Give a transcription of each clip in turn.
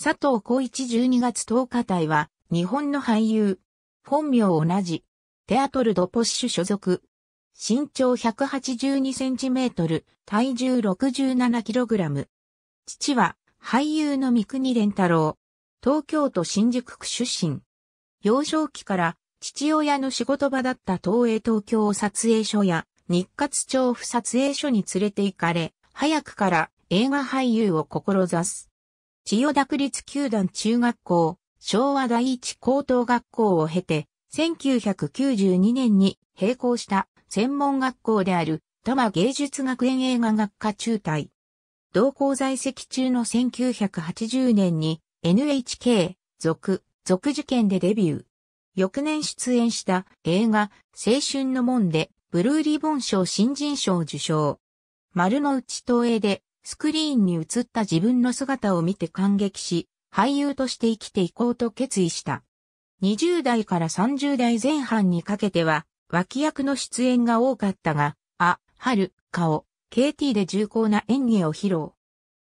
佐藤浩一12月10日隊は、日本の俳優。本名同じ。テアトル・ド・ポッシュ所属。身長182センチメートル、体重67キログラム。父は、俳優の三国連太郎。東京都新宿区出身。幼少期から、父親の仕事場だった東映東京撮影所や、日活調布撮影所に連れて行かれ、早くから映画俳優を志す。千代田区立球団中学校、昭和第一高等学校を経て、1992年に並行した専門学校である多摩芸術学園映画学科中退。同校在籍中の1980年に NHK 続、続受験でデビュー。翌年出演した映画青春の門でブルーリボン賞新人賞受賞。丸の内東映でスクリーンに映った自分の姿を見て感激し、俳優として生きていこうと決意した。20代から30代前半にかけては、脇役の出演が多かったが、あ、春、顔、KT で重厚な演技を披露。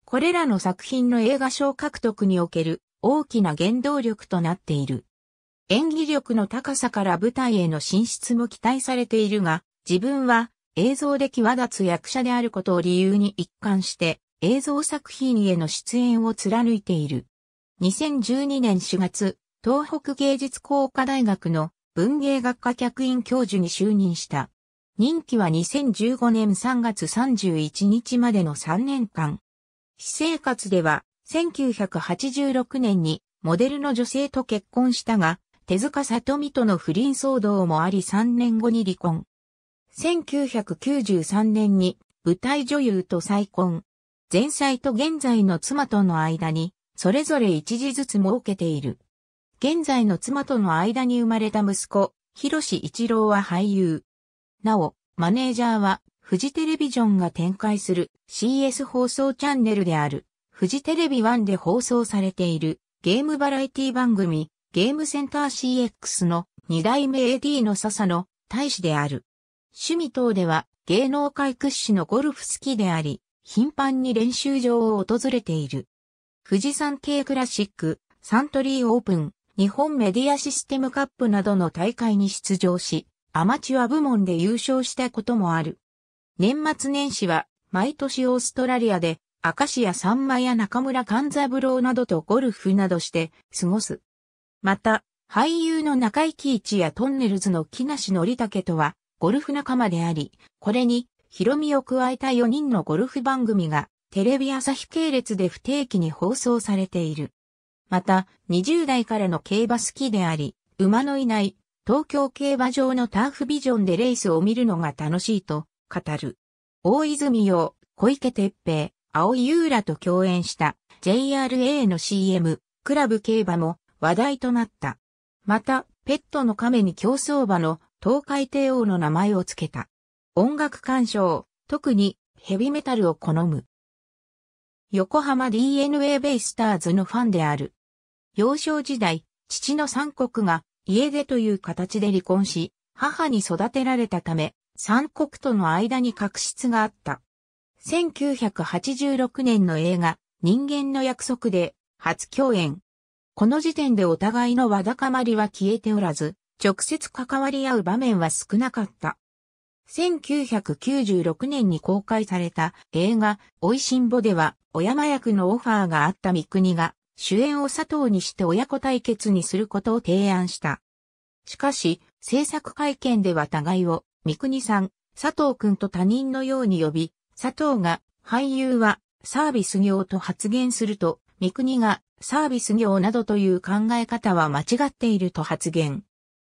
これらの作品の映画賞獲得における大きな原動力となっている。演技力の高さから舞台への進出も期待されているが、自分は映像で際立つ役者であることを理由に一貫して映像作品への出演を貫いている。2012年4月、東北芸術工科大学の文芸学科客員教授に就任した。任期は2015年3月31日までの3年間。私生活では1986年にモデルの女性と結婚したが、手塚里美との不倫騒動もあり3年後に離婚。1993年に舞台女優と再婚。前妻と現在の妻との間に、それぞれ一時ずつ設けている。現在の妻との間に生まれた息子、広志一郎は俳優。なお、マネージャーは、フジテレビジョンが展開する CS 放送チャンネルである、フジテレビ1で放送されているゲームバラエティ番組、ゲームセンター CX の2代目 AD の笹野大使である。趣味等では芸能界屈指のゴルフ好きであり、頻繁に練習場を訪れている。富士山系クラシック、サントリーオープン、日本メディアシステムカップなどの大会に出場し、アマチュア部門で優勝したこともある。年末年始は、毎年オーストラリアで、明石家さんまや中村勘三郎などとゴルフなどして過ごす。また、俳優の中井貴一やトンネルズの木梨憲武とは、ゴルフ仲間であり、これに、ロみを加えた4人のゴルフ番組が、テレビ朝日系列で不定期に放送されている。また、20代からの競馬好きであり、馬のいない東京競馬場のターフビジョンでレースを見るのが楽しいと語る。大泉洋、小池徹平、青井優らと共演した JRA の CM、クラブ競馬も話題となった。また、ペットの亀に競走馬の東海帝王の名前を付けた。音楽鑑賞、特にヘビメタルを好む。横浜 DNA ベイスターズのファンである。幼少時代、父の三国が家出という形で離婚し、母に育てられたため、三国との間に確執があった。1986年の映画、人間の約束で初共演。この時点でお互いのわだかまりは消えておらず、直接関わり合う場面は少なかった。1996年に公開された映画、おいしんぼでは、小山役のオファーがあった三国が、主演を佐藤にして親子対決にすることを提案した。しかし、制作会見では互いを、三国さん、佐藤くんと他人のように呼び、佐藤が、俳優は、サービス業と発言すると、三国が、サービス業などという考え方は間違っていると発言。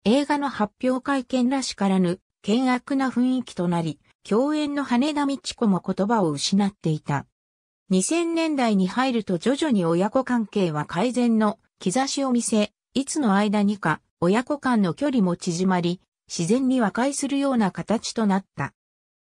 映画の発表会見らしからぬ、険悪な雰囲気となり、共演の羽田美智子も言葉を失っていた。2000年代に入ると徐々に親子関係は改善の兆しを見せ、いつの間にか親子間の距離も縮まり、自然に和解するような形となった。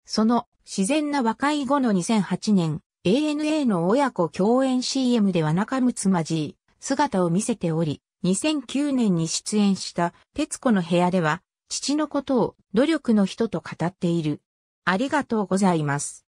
その自然な和解後の2008年、ANA の親子共演 CM では仲睦まじい姿を見せており、2009年に出演した徹子の部屋では、父のことを努力の人と語っている。ありがとうございます。